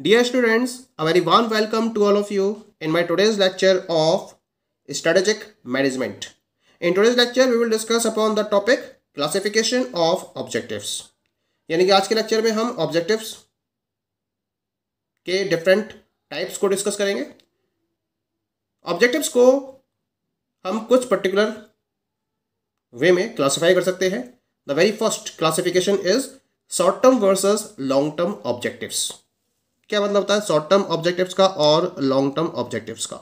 Dear students, a very warm welcome to all of you in my today's lecture of Strategic Management. In today's lecture, we will discuss upon the topic classification of objectives. यानी कि आज के lecture में हम objectives के different types को discuss करेंगे objectives को हम कुछ पर्टिकुलर वे में क्लासिफाई कर सकते हैं the very first classification is short term versus long term objectives क्या मतलब होता है शॉर्ट टर्म ऑब्जेक्टिव्स का और लॉन्ग टर्म ऑब्जेक्टिव्स का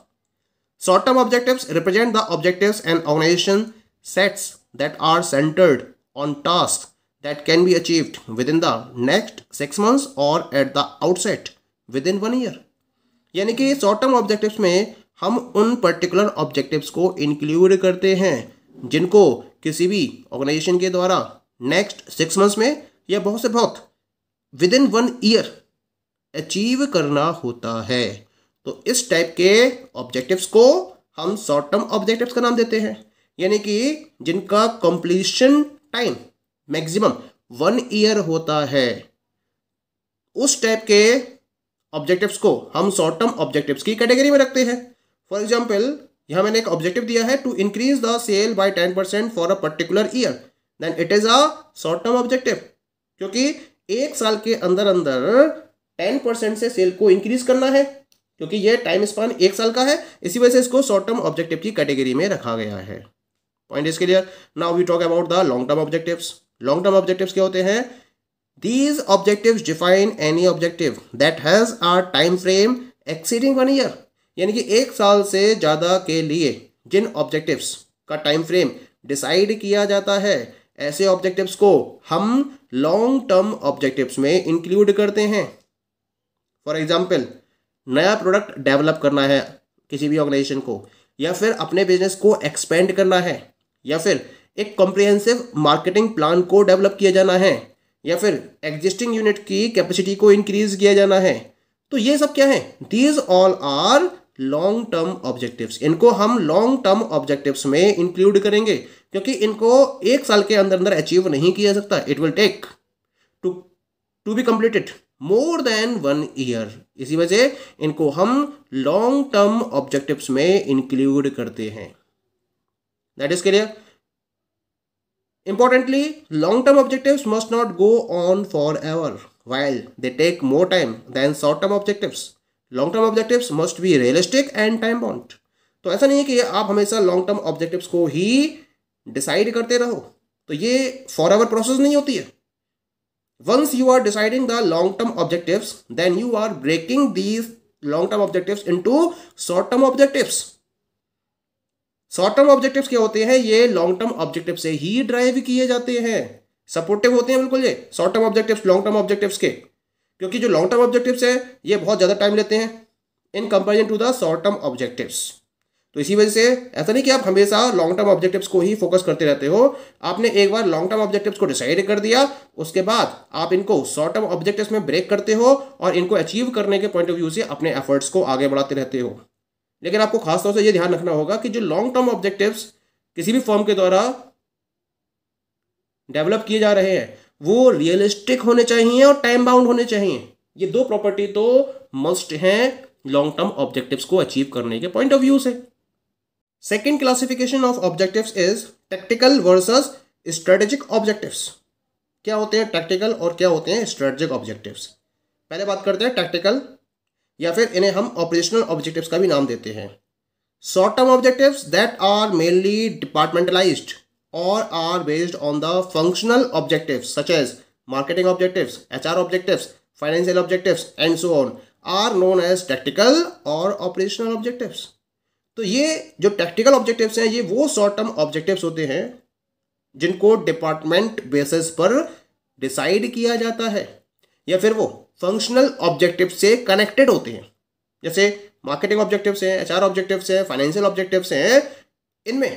short term objectives represent the objectives and organisation sets centred on task that can be achieved within the next six months और at the outset within one year यानी कि short term objectives में हम उन particular objectives को include करते हैं जिनको किसी भी ऑर्गेनाइजेशन के द्वारा नेक्स्ट सिक्स मंथ्स में या बहुत से बहुत within one year achieve करना होता है तो इस टाइप के ऑब्जेक्टिव्स को हम शॉर्ट टर्म ऑब्जेक्टिव्स का नाम देते हैं यानी कि जिनका completion time maximum one year होता है उस टाइप के ऑब्जेक्टिव्स को हम शॉर्ट टर्म ऑब्जेक्टिव्स की कैटेगरी में रखते हैं फॉर एग्जाम्पल यहाँ मैंने एक ऑब्जेक्टिव दिया है to increase the sale by ten percent for a particular year then it is a short term objective क्योंकि एक साल के अंदर अंदर टेन परसेंट से सेल को इंक्रीज करना है क्योंकि यह टाइम स्पान एक साल का है इसी वजह से इसको शॉर्ट टर्म ऑब्जेक्टिव की कैटेगरी में रखा गया है point is clear now we talk about the long term objective long term objective क्या होते हैं these objective define any objective that has are time frame exceeding one year यानी कि एक साल से ज़्यादा के लिए जिन ऑब्जेक्टिव्स का टाइम फ्रेम डिसाइड किया जाता है ऐसे ऑब्जेक्टिव्स को हम लॉन्ग टर्म ऑब्जेक्टिव्स में इंक्लूड करते हैं फॉर एग्जाम्पल नया प्रोडक्ट डेवलप करना है किसी भी ऑर्गेनाइजेशन को या फिर अपने बिजनेस को एक्सपेंड करना है या फिर एक कॉम्प्रिहेंसिव मार्केटिंग प्लान को डेवलप किया जाना है या फिर एग्जिस्टिंग यूनिट की कैपेसिटी को इंक्रीज किया जाना है तो ये सब क्या है these all are long term objectives इनको हम लॉन्ग टर्म ऑब्जेक्टिव्स में इंक्लूड करेंगे क्योंकि इनको एक साल के अंदर अंदर अचीव नहीं किया जा सकता it will take to to be completed more than one year इसी वजह इनको हम लॉन्ग टर्म ऑब्जेक्टिव्स में इंक्लूड करते हैं that is clear importantly long term objective must not go on forever while they take more time than short term objective long term objective must be realistic and time bound तो ऐसा नहीं है कि आप हमेशा long term objective को ही decide करते रहो तो ये फॉर एवर प्रोसेस नहीं होती है Once you are deciding the long-term objectives, then you are breaking these long-term objectives into short-term objectives. Short term objectives क्या होते हैं ये लॉन्ग टर्म ऑब्जेक्टिव से ही ड्राइव किए जाते हैं सपोर्टिव होते हैं बिल्कुल ये short term objectives long term objectives के क्योंकि जो लॉन्ग टर्म ऑब्जेक्टिव्स है ये बहुत ज़्यादा टाइम लेते हैं in comparison to the short term objectives तो इसी वजह से ऐसा नहीं कि आप हमेशा लॉन्ग टर्म ऑब्जेक्टिव्स को ही फोकस करते रहते हो आपने एक बार लॉन्ग टर्म ऑब्जेक्टिव्स को डिसाइड कर दिया उसके बाद आप इनको शॉर्ट टर्म ऑब्जेक्टिव्स में ब्रेक करते हो और इनको अचीव करने के पॉइंट ऑफ व्यू से अपने एफर्ट्स को आगे बढ़ाते रहते हो लेकिन आपको खासतौर से यह ध्यान रखना होगा कि जो लॉन्ग टर्म ऑब्जेक्टिव्स किसी भी फॉर्म के द्वारा डेवलप किए जा रहे हैं वो रियलिस्टिक होने चाहिए और टाइम बाउंड होने चाहिए ये दो प्रॉपर्टी तो मस्ट हैं लॉन्ग टर्म ऑब्जेक्टिव्स को अचीव करने के पॉइंट ऑफ व्यू से second classification of objective is tactical versus strategic objective क्या होते हैं टेक्टिकल और क्या होते हैं स्ट्रेटेजिक ऑब्जेक्टिव पहले बात करते हैं टेक्टिकल या फिर इन्हें हम ऑपरेशनल ऑब्जेक्टिव का भी नाम देते हैं short term objective that are mainly departmentalise और are based on the functional objective such as marketing objective H R objective financial objective and so on are known as tactical और operational objectives तो ये जो tactical objectives हैं ये वो short term objectives होते हैं जिनको डिपार्टमेंट बेसिस पर डिसाइड किया जाता है या फिर वो फंक्शनल ऑब्जेक्टिव से कनेक्टेड होते हैं जैसे मार्केटिंग ऑब्जेक्टिव्स हैं एचआर ऑब्जेक्टिव्स हैं फाइनेंशियल ऑब्जेक्टिव्स हैं इनमें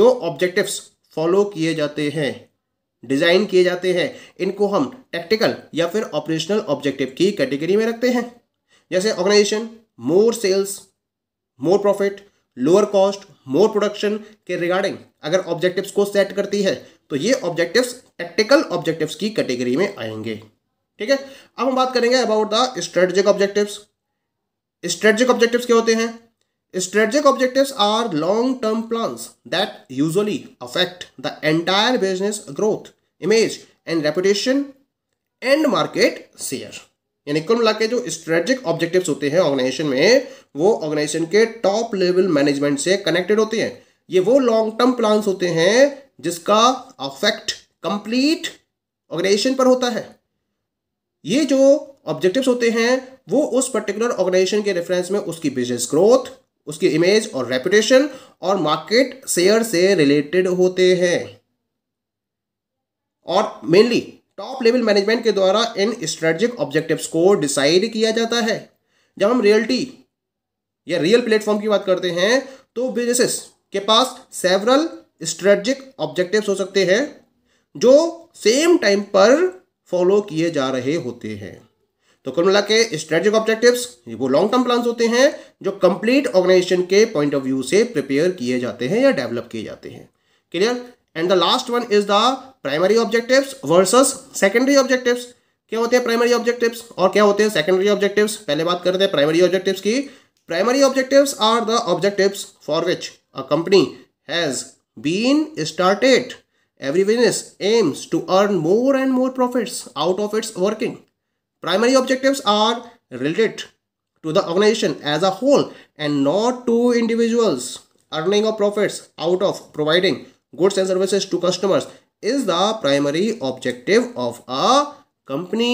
जो ऑब्जेक्टिव्स फॉलो किए जाते हैं डिज़ाइन किए जाते हैं इनको हम टेक्टिकल या फिर ऑपरेशनल ऑब्जेक्टिव की कैटेगरी में रखते हैं जैसे organisation more sales more profit lower cost more production के रिगार्डिंग अगर ऑब्जेक्टिव्स को सेट करती है तो ये ऑब्जेक्टिव्स टेक्टिकल ऑब्जेक्टिव्स की कैटेगरी में आएंगे ठीक है अब हम बात करेंगे about the strategic objectives strategic objectives क्या होते हैं strategic objective are long term plan that usually affect the entire business growth image and reputation and market share यानी कुल मिला के जो स्ट्रेटेजिक ऑब्जेक्टिव होते हैं ऑर्गेनाइजेशन में वो ऑर्गेनाइजेशन के टॉप लेवल मैनेजमेंट से कनेक्टेड होते हैं ये वो लॉन्ग टर्म प्लान्स होते हैं जिसका अफेक्ट कंप्लीट ऑर्गेनाइजेशन पर होता है ये जो ऑब्जेक्टिव्स होते हैं वो उस पर्टिकुलर ऑर्गेनाइजेशन के रेफरेंस में उसकी बिजनेस ग्रोथ उसकी इमेज और रेपुटेशन और मार्केट शेयर से रिलेटेड होते हैं और मेनली टॉप लेवल मैनेजमेंट के द्वारा इन स्ट्रेटजिक ऑब्जेक्टिव्स को डिसाइड किया जाता है जब हम रियल्टी या रियल प्लेटफॉर्म की बात करते हैं तो बिजनेसेस के पास सेवरल स्ट्रेटजिक ऑब्जेक्टिव्स हो सकते हैं जो सेम टाइम पर फॉलो किए जा रहे होते हैं तो कुल मिला के स्ट्रेटजिक ऑब्जेक्टिव्स वो लॉन्ग टर्म प्लान्स होते हैं जो कंप्लीट ऑर्गेनाइजेशन के पॉइंट ऑफ व्यू से प्रिपेयर किए जाते हैं या डेवलप किए जाते हैं clear and the last one is the primary objectives versus secondary objectives क्या होते हैं प्राइमरी ऑब्जेक्टिव्स और क्या होते हैं सेकेंडरी ऑब्जेक्टिव्स पहले बात करते हैं प्राइमरी ऑब्जेक्टिव्स की primary objectives are the objectives for which a company has been started every business aims to earn more and more profits out of its working primary objectives are related to the organization as a whole and not to individuals earning of profits out of providing goods and services to customers is the primary objective of a company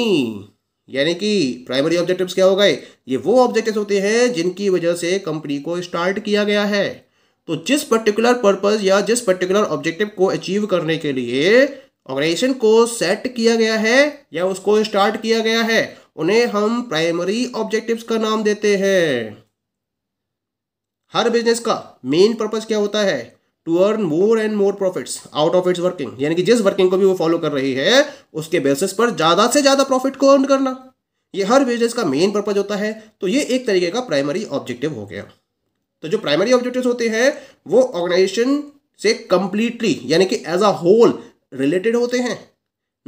यानी कि primary objectives क्या हो गए ये वो objectives होते हैं जिनकी वजह से कंपनी को स्टार्ट किया गया है तो जिस पर्टिकुलर पर्पस या जिस पर्टिकुलर ऑब्जेक्टिव को अचीव करने के लिए ऑर्गेनाइजेशन को सेट किया गया है या उसको स्टार्ट किया गया है उन्हें हम प्राइमरी ऑब्जेक्टिव्स का नाम देते हैं हर बिजनेस का मेन पर्पस क्या होता है to earn more and more profits out of its working यानी कि जिस वर्किंग को भी वो फॉलो कर रही है उसके बेसिस पर ज़्यादा से ज़्यादा प्रॉफिट को अर्न करना ये हर बिजनेस का मेन पर्पज होता है तो ये एक तरीके का प्राइमरी ऑब्जेक्टिव हो गया तो जो प्राइमरी ऑब्जेक्टिव होते हैं वो ऑर्गेनाइजेशन से कंप्लीटली यानी कि एज अ होल रिलेटेड होते हैं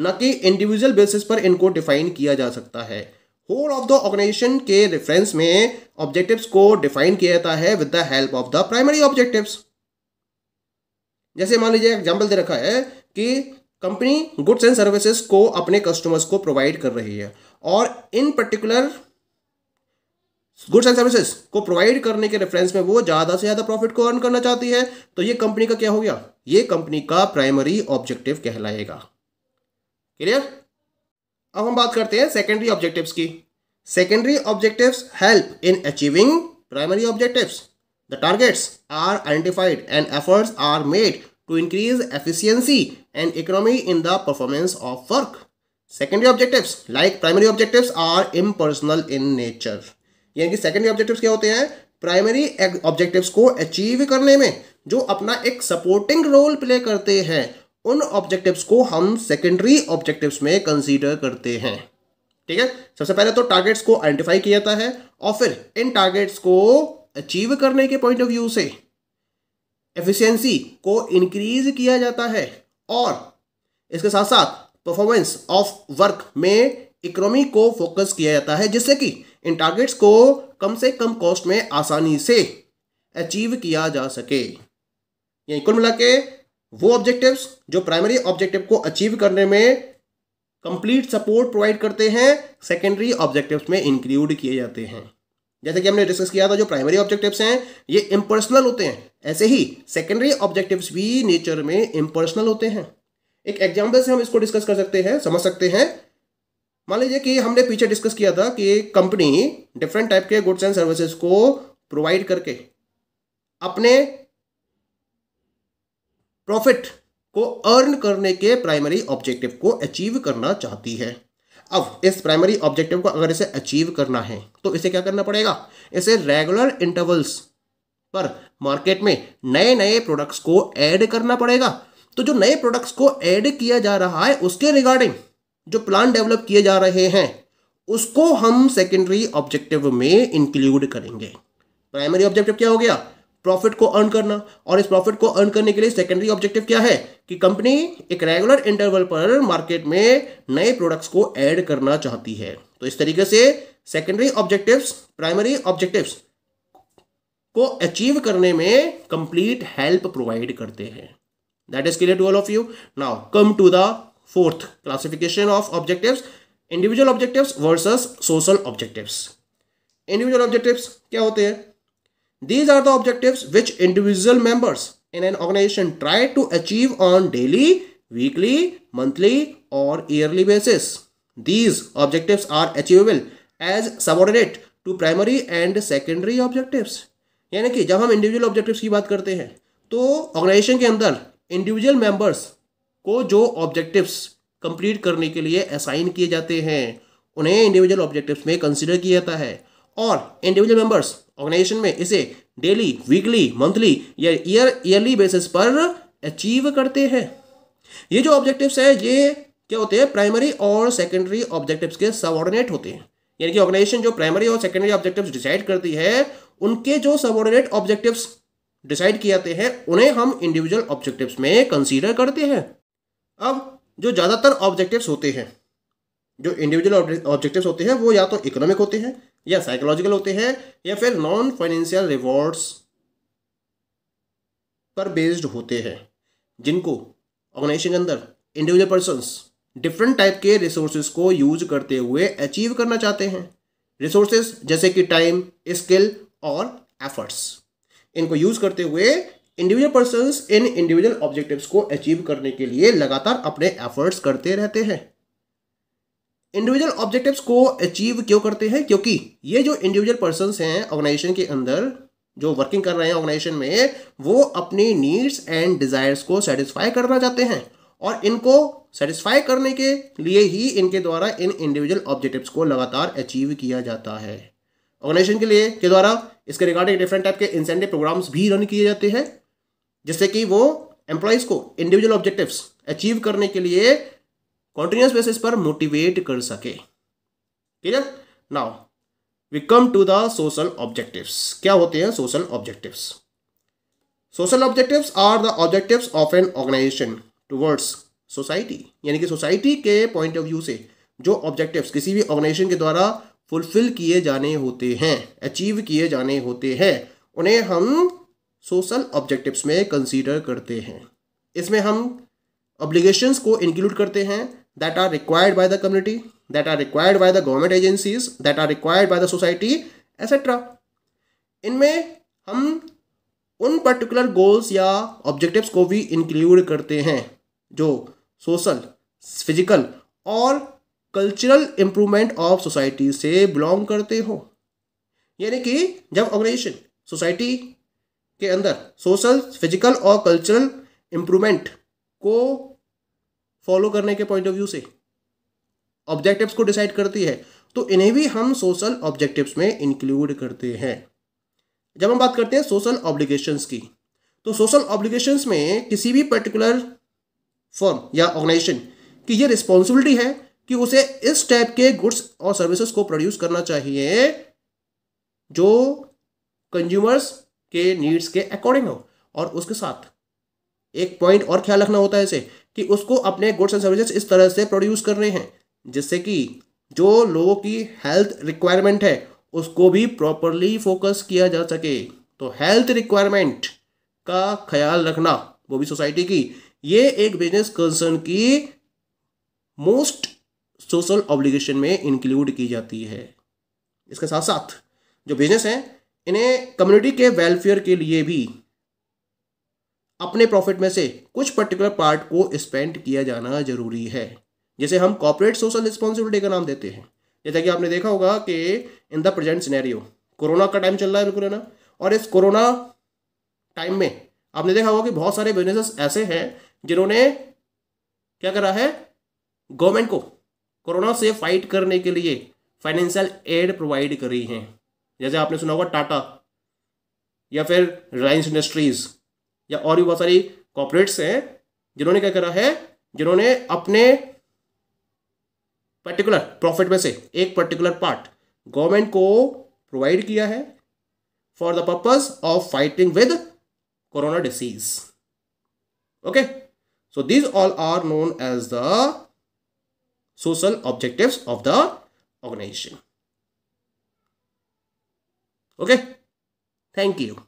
न कि इंडिविजुअल बेसिस पर इनको डिफाइन किया जा सकता है होल ऑफ द ऑर्गेनाइजेशन के रेफरेंस में ऑब्जेक्टिव्स को डिफाइन किया जाता है with the help of the primary objectives जैसे मान लीजिए एग्जाम्पल दे रखा है कि कंपनी गुड्स एंड सर्विसेज को अपने कस्टमर्स को प्रोवाइड कर रही है और इन पर्टिकुलर गुड्स एंड सर्विसेज को प्रोवाइड करने के रेफरेंस में वो ज़्यादा से ज़्यादा प्रॉफिट को अर्न करना चाहती है तो ये कंपनी का क्या हो गया ये कंपनी का प्राइमरी ऑब्जेक्टिव कहलाएगा क्लियर अब हम बात करते हैं सेकेंडरी ऑब्जेक्टिव्स की secondary objectives help in achieving primary objectives the targets are identified and efforts are made to increase efficiency and economy in the performance of work. Secondary objectives like primary objectives are impersonal in nature. yani कि secondary objectives kya hote hain primary objectives ko achieve karne mein jo apna ek supporting role play karte hain उन objectives को हम secondary objectives में consider करते हैं ठीक है सबसे पहले तो टारगेट्स को आइडेंटिफाई किया जाता है और फिर इन टारगेट्स को अचीव करने के पॉइंट ऑफ व्यू से एफिशिएंसी को इंक्रीज किया जाता है और इसके साथ साथ परफॉर्मेंस ऑफ वर्क में इकोनॉमी को फोकस किया जाता है जिससे कि इन टारगेट्स को कम से कम कॉस्ट में आसानी से अचीव किया जा सके यानी कुल मिला के वो ऑब्जेक्टिव्स जो प्राइमरी ऑब्जेक्टिव को अचीव करने में कंप्लीट सपोर्ट प्रोवाइड करते हैं सेकेंडरी ऑब्जेक्टिव्स में इंक्लूड किए जाते हैं जैसे कि हमने डिस्कस किया था जो प्राइमरी ऑब्जेक्टिव्स हैं ये इम्पर्सनल होते हैं ऐसे ही सेकेंडरी ऑब्जेक्टिव्स भी नेचर में इम्पर्सनल होते हैं एक एग्जाम्पल से हम इसको डिस्कस कर सकते हैं समझ सकते हैं मान लीजिए कि हमने पीछे डिस्कस किया था कि कंपनी डिफरेंट टाइप के गुड्स एंड सर्विसेज को प्रोवाइड करके अपने प्रॉफिट को अर्न करने के प्राइमरी ऑब्जेक्टिव को अचीव करना चाहती है अब इस प्राइमरी ऑब्जेक्टिव को अगर इसे अचीव करना है तो इसे क्या करना पड़ेगा इसे रेगुलर इंटरवल्स पर मार्केट में नए नए प्रोडक्ट्स को ऐड करना पड़ेगा तो जो नए प्रोडक्ट्स को ऐड किया जा रहा है उसके रिगार्डिंग जो प्लान डेवलप किए जा रहे हैं उसको हम सेकेंडरी ऑब्जेक्टिव में इंक्लूड करेंगे प्राइमरी ऑब्जेक्टिव क्या हो गया प्रॉफिट को अर्न करना और इस प्रॉफिट को अर्न करने के लिए सेकेंडरी ऑब्जेक्टिव क्या है कि कंपनी एक रेगुलर इंटरवल पर मार्केट में नए प्रोडक्ट्स को ऐड करना चाहती है तो इस तरीके से सेकेंडरी ऑब्जेक्टिव्स प्राइमरी ऑब्जेक्टिव्स को अचीव करने में कंप्लीट हेल्प प्रोवाइड करते हैं that is clear to all of you now come to the fourth classification of objectives individual objectives versus social objectives individual objectives क्या होते हैं These are the objectives which individual members in an organization try to achieve on daily, weekly, monthly or yearly basis. These objectives are achievable as subordinate to primary and secondary objectives यानी कि जब हम individual objectives की बात करते हैं तो organisation के अंदर इंडिविजुअल मेंबर्स को जो ऑब्जेक्टिव्स कंप्लीट करने के लिए असाइन किए जाते हैं उन्हें इंडिविजुअल ऑब्जेक्टिव्स में कंसिडर किया जाता है और इंडिविजुअल मेंबर्स ऑर्गेनाइजेशन में इसे डेली वीकली मंथली या ईयर ईयरली बेसिस पर अचीव करते हैं ये जो ऑब्जेक्टिव्स है ये क्या होते हैं प्राइमरी और सेकेंडरी ऑब्जेक्टिव्स के सबॉर्डिनेट होते हैं यानी कि ऑर्गेनाइजेशन जो प्राइमरी और सेकेंडरी ऑब्जेक्टिव्स डिसाइड करती है उनके जो सबॉर्डिनेट ऑब्जेक्टिव्स डिसाइड किए जाते हैं उन्हें हम इंडिविजुअल ऑब्जेक्टिव्स में कंसीडर करते हैं अब जो ज़्यादातर ऑब्जेक्टिव्स होते हैं जो इंडिविजुअल ऑब्जेक्टिव्स होते हैं वो या तो इकोनॉमिक होते हैं या साइकोलॉजिकल होते हैं या फिर नॉन फाइनेंशियल रिवॉर्ड्स पर बेस्ड होते हैं जिनको ऑर्गेनाइजेशन के अंदर इंडिविजुअल पर्सनस डिफरेंट टाइप के रिसोर्सेज को यूज करते हुए अचीव करना चाहते हैं रिसोर्सेज जैसे कि टाइम स्किल और एफर्ट्स इनको यूज करते हुए इंडिविजुअल पर्सन इन इंडिविजुअल ऑब्जेक्टिव्स को अचीव करने के लिए लगातार अपने एफर्ट्स करते रहते हैं इंडिविजुअल ऑब्जेक्टिव्स को अचीव क्यों करते हैं क्योंकि ये जो इंडिविजुअल पर्सन हैं ऑर्गेनाइजेशन के अंदर जो वर्किंग कर रहे हैं ऑर्गेनाइजेशन में वो अपने नीड्स एंड डिज़ायर्स को सेटिस्फाई करना चाहते हैं और इनको सेटिस्फाई करने के लिए ही इनके द्वारा इन इंडिविजुअल ऑब्जेक्टिव्स को लगातार अचीव किया जाता है ऑर्गेनाइजेशन के लिए के द्वारा इसके रिगार्डिंग डिफरेंट टाइप के इंसेंटिव प्रोग्राम्स भी रन किए जाते हैं जिससे कि वो एम्प्लॉयज़ को इंडिविजुअल ऑब्जेक्टिव्स अचीव करने के लिए कॉन्टिन्यूस बेसिस पर मोटिवेट कर सके clear now we come to the social objectives क्या होते हैं social objectives social objectives are the objectives of an organisation towards society यानी कि सोसाइटी के पॉइंट ऑफ व्यू से जो ऑब्जेक्टिव्स किसी भी ऑर्गेनाइजेशन के द्वारा फुलफिल किए जाने होते हैं अचीव किए जाने होते हैं उन्हें हम सोशल ऑब्जेक्टिव्स में कंसीडर करते हैं इसमें हम ऑब्लिगेशंस को इंक्लूड करते हैं that are required by the community, that are required by the government agencies, that are required by the society, etc. इनमें हम उन पर्टिकुलर गोल्स या ऑब्जेक्टिव्स को भी इंक्लूड करते हैं जो सोशल फिजिकल और कल्चरल इम्प्रूवमेंट ऑफ सोसाइटी से बिलोंग करते हो यानी कि जब ऑर्गेनाइजेशन सोसाइटी के अंदर सोशल फिजिकल और कल्चरल इम्प्रूवमेंट को फॉलो करने के पॉइंट ऑफ व्यू से ऑब्जेक्टिव्स को डिसाइड करती है तो इन्हें भी हम सोशल ऑब्जेक्टिव्स में इंक्लूड करते हैं जब हम बात करते हैं सोशल ऑब्लिगेशंस की तो सोशल ऑब्लिगेशंस में किसी भी पर्टिकुलर फर्म या ऑर्गेनाइजेशन की ये रिस्पॉन्सिबिलिटी है कि उसे इस टाइप के गुड्स और सर्विसेज को प्रोड्यूस करना चाहिए जो कंज्यूमर्स के नीड्स के अकॉर्डिंग हो और उसके साथ एक पॉइंट और ख्याल रखना होता है इसे कि उसको अपने गुड्स एंड सर्विसेज इस तरह से प्रोड्यूस कर रहे हैं जिससे कि जो लोगों की हेल्थ रिक्वायरमेंट है उसको भी प्रॉपरली फोकस किया जा सके तो हेल्थ रिक्वायरमेंट का ख्याल रखना वो भी सोसाइटी की ये एक बिजनेस कंसर्न की मोस्ट सोशल ऑब्लिगेशन में इंक्लूड की जाती है इसके साथ साथ जो बिजनेस हैं इन्हें कम्युनिटी के वेलफेयर के लिए भी अपने प्रॉफिट में से कुछ पर्टिकुलर पार्ट को स्पेंड किया जाना जरूरी है जिसे हम कॉपरेट सोशल रिस्पॉन्सिबिलिटी का नाम देते हैं जैसा कि आपने देखा होगा कि in the present scenario corona का टाइम चल रहा है बिल्कुल है ना और इस कोरोना टाइम में आपने देखा होगा कि बहुत सारे बिजनेसेस ऐसे हैं जिन्होंने क्या करा है गवर्नमेंट को कोरोना से फाइट करने के लिए फाइनेंशियल एड प्रोवाइड करी हैं जैसे आपने सुना होगा टाटा या फिर रिलायंस इंडस्ट्रीज़ या और भी बहुत सारी कॉपरेट्स हैं जिन्होंने क्या करा है जिन्होंने अपने पर्टिकुलर प्रॉफिट में से एक पर्टिकुलर पार्ट गवर्नमेंट को प्रोवाइड किया है for the purpose of fighting with corona disease okay so these all are known as the social objective of the organisation okay thank you